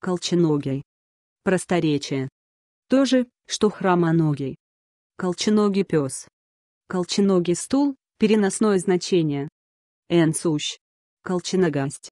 Колченогий. Просторечие. То же, что хромоногий. Колченогий пес. Колченогий стул, переносное значение. Энсущ. Колченогость.